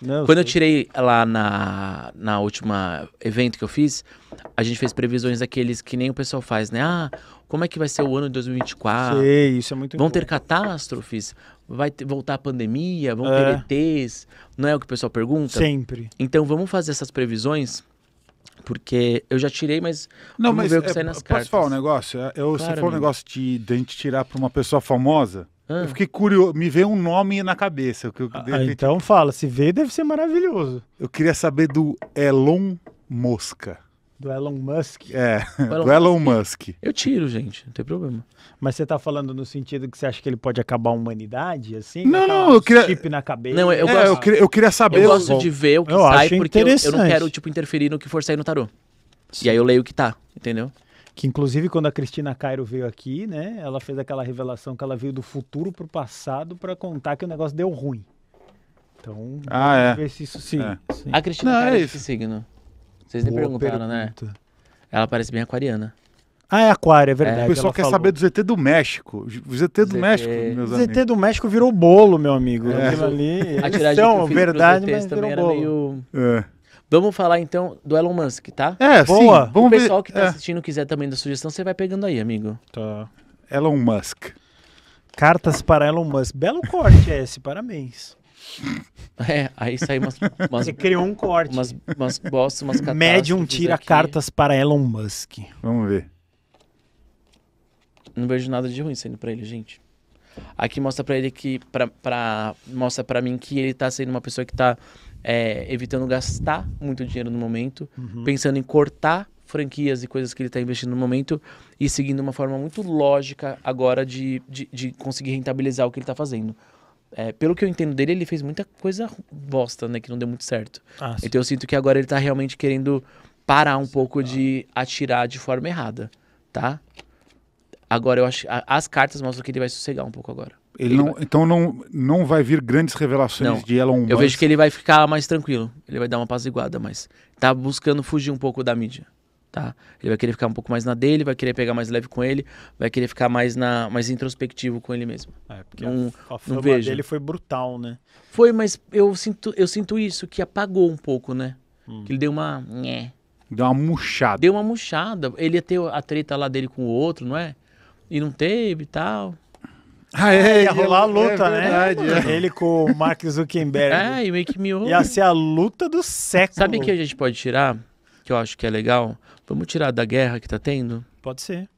Não, Quando eu tirei lá na, na última evento que eu fiz, a gente fez previsões daqueles que nem o pessoal faz, né? Ah, como é que vai ser o ano de 2024? Sei, isso é muito Vão ter catástrofes? Vai ter, voltar a pandemia? Vão é. ter ETs? Não é o que o pessoal pergunta? Sempre. Então vamos fazer essas previsões porque eu já tirei, mas não, vamos mas ver o que é, sai nas posso cartas. Posso falar um negócio? Eu, claro, se for um negócio de, de a gente tirar para uma pessoa famosa, ah. Eu fiquei curioso, me veio um nome na cabeça. Que eu, ah, Então fala, se vê deve ser maravilhoso. Eu queria saber do Elon Mosca. Do Elon Musk. É, Elon do Elon Musk. Musk. Eu tiro, gente, não tem problema. Mas você tá falando no sentido que você acha que ele pode acabar a humanidade, assim? Não, não, eu queria... Chip na cabeça. Não, eu, é, gosto... eu, queria, eu queria saber... Eu gosto de ver o que eu sai, porque eu, eu, não quero, tipo, interferir no que for sair no tarô. Sim. E aí eu leio o que tá, entendeu? que inclusive quando a Cristina Cairo veio aqui, né, ela fez aquela revelação que ela veio do futuro para o passado para contar que o negócio deu ruim. Então, ah, é. ver se isso sim. É. sim. A Cristina Não, Cairo é, é esse signo. Vocês me perguntaram, né? pergunta. né? Ela parece bem aquariana. Ah, é aquário, é, é verdade. É, o pessoal quer falou. saber do ZT do México. O ZT do ZT... México, meus ZT amigos. ZT do México virou bolo, meu amigo. É. Aquilo ali. A tiragem são, que eu verdade, mas também bolo. era meio. É. Vamos falar então do Elon Musk, tá? É, boa. Sim, vamos o pessoal ver... que tá é. assistindo quiser também da sugestão, você vai pegando aí, amigo. Tá. Elon Musk. Cartas para Elon Musk. Belo corte esse, parabéns. É, aí saiu umas, umas, Você criou um corte. Umas, umas bostas, umas Medium tira aqui. cartas para Elon Musk. Vamos ver. Não vejo nada de ruim saindo para ele, gente. Aqui mostra para ele que. Pra, pra, mostra para mim que ele tá sendo uma pessoa que tá é, evitando gastar muito dinheiro no momento, uhum. pensando em cortar franquias e coisas que ele está investindo no momento e seguindo uma forma muito lógica agora de, de, de conseguir rentabilizar o que ele está fazendo. É, pelo que eu entendo dele, ele fez muita coisa bosta, né? Que não deu muito certo. Ah, então eu sinto que agora ele tá realmente querendo parar um sim, pouco de atirar de forma errada, tá? Agora eu acho. A, as cartas mostram que ele vai sossegar um pouco agora. Ele, não, Então não, não vai vir grandes revelações não. de Elon Musk. Eu vejo que ele vai ficar mais tranquilo. Ele vai dar uma apaziguada, mas tá buscando fugir um pouco da mídia. Tá? Ele vai querer ficar um pouco mais na dele, vai querer pegar mais leve com ele, vai querer ficar mais na mais introspectivo com ele mesmo. É, porque não, a, a fama vejo. dele foi brutal, né? Foi, mas eu sinto, eu sinto isso, que apagou um pouco, né? Hum. Que ele deu uma. Deu uma murchada. Deu uma murchada. Ele ia ter a treta lá dele com o outro, não é? E não teve e tal. Ah, é, ia rolar a é luta, é verdade, né? É. Ele com o Mark Zuckerberg. É, e meio que me Ia ser a luta do século. Sabe o que a gente pode tirar? Que eu acho que é legal? Vamos tirar da guerra que tá tendo? Pode ser.